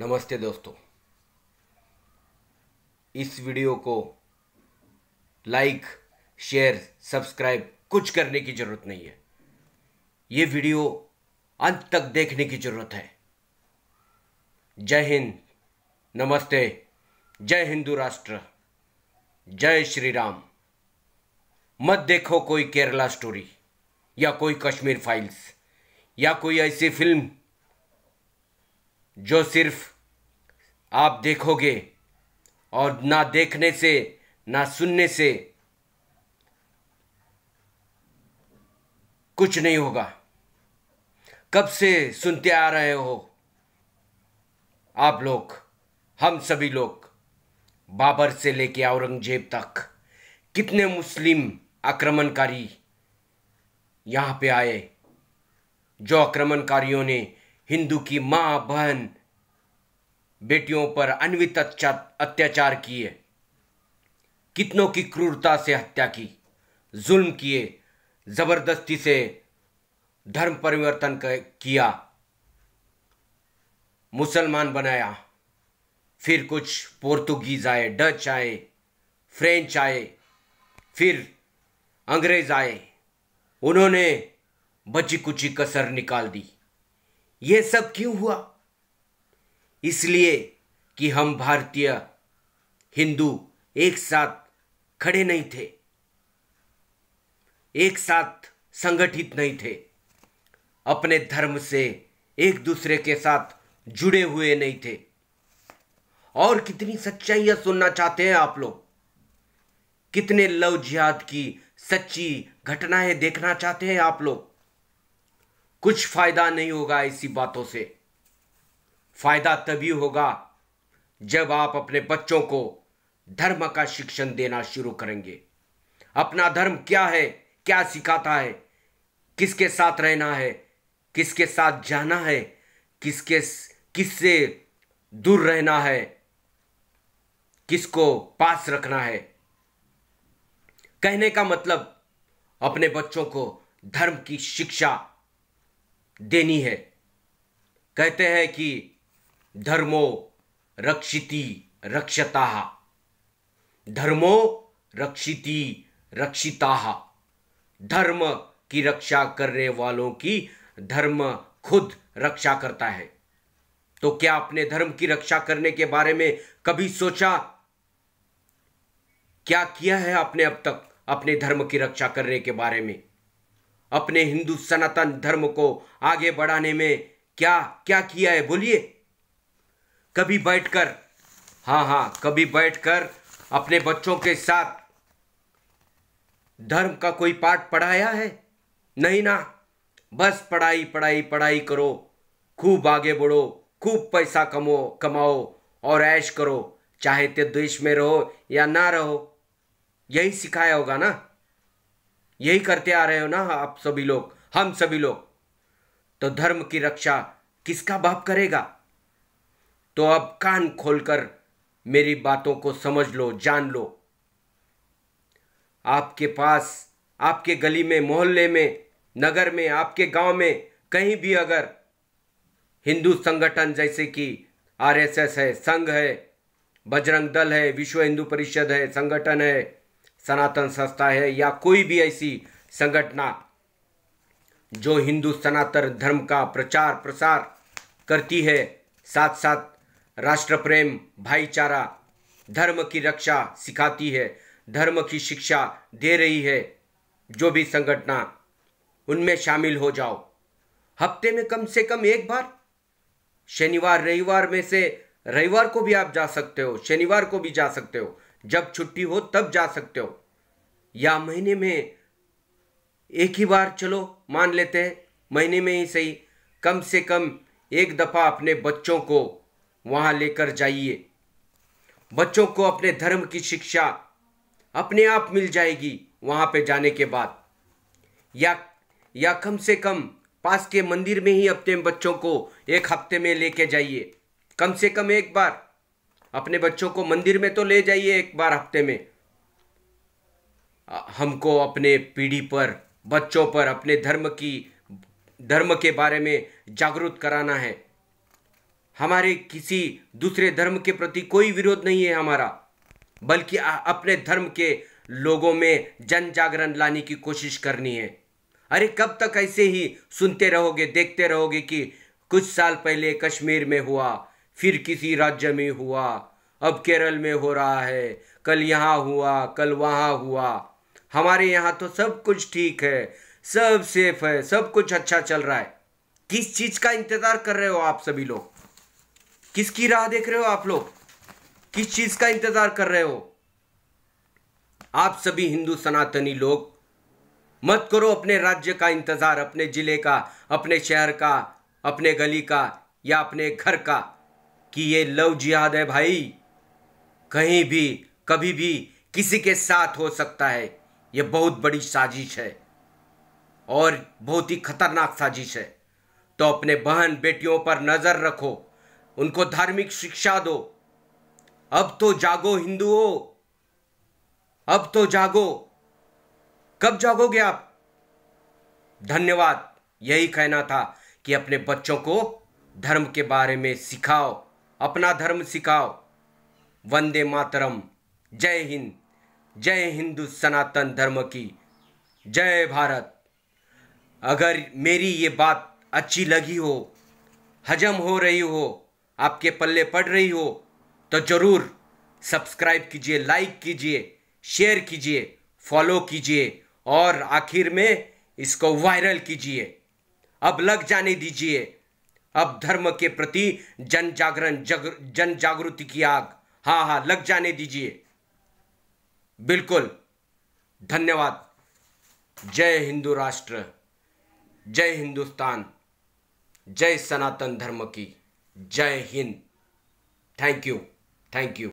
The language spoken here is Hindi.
नमस्ते दोस्तों इस वीडियो को लाइक शेयर सब्सक्राइब कुछ करने की ज़रूरत नहीं है ये वीडियो अंत तक देखने की ज़रूरत है जय हिंद नमस्ते जय हिंदू राष्ट्र जय श्री राम मत देखो कोई केरला स्टोरी या कोई कश्मीर फाइल्स या कोई ऐसी फिल्म जो सिर्फ आप देखोगे और ना देखने से ना सुनने से कुछ नहीं होगा कब से सुनते आ रहे हो आप लोग हम सभी लोग बाबर से लेके औरंगजेब तक कितने मुस्लिम आक्रमणकारी यहाँ पे आए जो आक्रमणकारियों ने हिंदू की माँ बहन बेटियों पर अनवित अत्याचार किए कितनों की क्रूरता से हत्या की जुल्म किए जबरदस्ती से धर्म परिवर्तन किया मुसलमान बनाया फिर कुछ पोर्तुगीज आए डच आए फ्रेंच आए फिर अंग्रेज आए उन्होंने बची कुची कसर निकाल दी यह सब क्यों हुआ इसलिए कि हम भारतीय हिंदू एक साथ खड़े नहीं थे एक साथ संगठित नहीं थे अपने धर्म से एक दूसरे के साथ जुड़े हुए नहीं थे और कितनी सच्चाइयां सुनना चाहते हैं आप लोग कितने लव जिहाद की सच्ची घटनाएं देखना चाहते हैं आप लोग कुछ फायदा नहीं होगा ऐसी बातों से फायदा तभी होगा जब आप अपने बच्चों को धर्म का शिक्षण देना शुरू करेंगे अपना धर्म क्या है क्या सिखाता है किसके साथ रहना है किसके साथ जाना है किसके किससे दूर रहना है किसको पास रखना है कहने का मतलब अपने बच्चों को धर्म की शिक्षा देनी है कहते हैं कि धर्मो रक्षिति रक्षता धर्मो रक्षिति रक्षिता धर्म की रक्षा करने वालों की धर्म खुद रक्षा करता है तो क्या आपने धर्म की रक्षा करने के बारे में कभी सोचा क्या किया है आपने अब तक अपने धर्म की रक्षा करने के बारे में अपने हिंदू सनातन धर्म को आगे बढ़ाने में क्या क्या किया है बोलिए कभी बैठकर हाँ हाँ कभी बैठकर अपने बच्चों के साथ धर्म का कोई पाठ पढ़ाया है नहीं ना बस पढ़ाई पढ़ाई पढ़ाई करो खूब आगे बढ़ो खूब पैसा कमो कमाओ और ऐश करो चाहे तो देश में रहो या ना रहो यही सिखाया होगा ना यही करते आ रहे हो ना आप सभी लोग हम सभी लोग तो धर्म की रक्षा किसका बाप करेगा तो अब कान खोलकर मेरी बातों को समझ लो जान लो आपके पास आपके गली में मोहल्ले में नगर में आपके गांव में कहीं भी अगर हिंदू संगठन जैसे कि आरएसएस है संघ है बजरंग दल है विश्व हिंदू परिषद है संगठन है सनातन संस्था है या कोई भी ऐसी संगठना जो हिंदू सनातन धर्म का प्रचार प्रसार करती है साथ साथ राष्ट्र प्रेम भाईचारा धर्म की रक्षा सिखाती है धर्म की शिक्षा दे रही है जो भी संगठना उनमें शामिल हो जाओ हफ्ते में कम से कम एक बार शनिवार रविवार में से रविवार को भी आप जा सकते हो शनिवार को भी जा सकते हो जब छुट्टी हो तब जा सकते हो या महीने में एक ही बार चलो मान लेते हैं महीने में ही सही कम से कम एक दफ़ा अपने बच्चों को वहां लेकर जाइए बच्चों को अपने धर्म की शिक्षा अपने आप मिल जाएगी वहां पे जाने के बाद या या कम से कम पास के मंदिर में ही अपने बच्चों को एक हफ्ते में लेके जाइए कम से कम एक बार अपने बच्चों को मंदिर में तो ले जाइए एक बार हफ्ते में हमको अपने पीढ़ी पर बच्चों पर अपने धर्म की धर्म के बारे में जागरूक कराना है हमारे किसी दूसरे धर्म के प्रति कोई विरोध नहीं है हमारा बल्कि अपने धर्म के लोगों में जन जागरण लाने की कोशिश करनी है अरे कब तक ऐसे ही सुनते रहोगे देखते रहोगे कि कुछ साल पहले कश्मीर में हुआ फिर किसी राज्य में हुआ अब केरल में हो रहा है कल यहाँ हुआ कल वहाँ हुआ हमारे यहाँ तो सब कुछ ठीक है सब सेफ है सब कुछ अच्छा चल रहा है किस चीज़ का इंतज़ार कर रहे हो आप सभी लोग किसकी राह देख रहे हो आप लोग किस चीज़ का इंतज़ार कर रहे हो आप सभी हिंदू सनातनी लोग मत करो अपने राज्य का इंतज़ार अपने ज़िले का अपने शहर का अपने गली का या अपने घर का कि ये लव जिहाद है भाई कहीं भी कभी भी किसी के साथ हो सकता है ये बहुत बड़ी साजिश है और बहुत ही खतरनाक साजिश है तो अपने बहन बेटियों पर नज़र रखो उनको धार्मिक शिक्षा दो अब तो जागो हिंदुओं अब तो जागो कब जागोगे आप धन्यवाद यही कहना था कि अपने बच्चों को धर्म के बारे में सिखाओ अपना धर्म सिखाओ वंदे मातरम जय हिंद जय हिंदू सनातन धर्म की जय भारत अगर मेरी ये बात अच्छी लगी हो हजम हो रही हो आपके पल्ले पड़ रही हो तो ज़रूर सब्सक्राइब कीजिए लाइक कीजिए शेयर कीजिए फॉलो कीजिए और आखिर में इसको वायरल कीजिए अब लग जाने दीजिए अब धर्म के प्रति जन जागरण जन जागृति की आग हाँ हाँ लग जाने दीजिए बिल्कुल धन्यवाद जय हिंदू राष्ट्र जय हिंदुस्तान जय सनातन धर्म की जय हिंद थैंक यू थैंक यू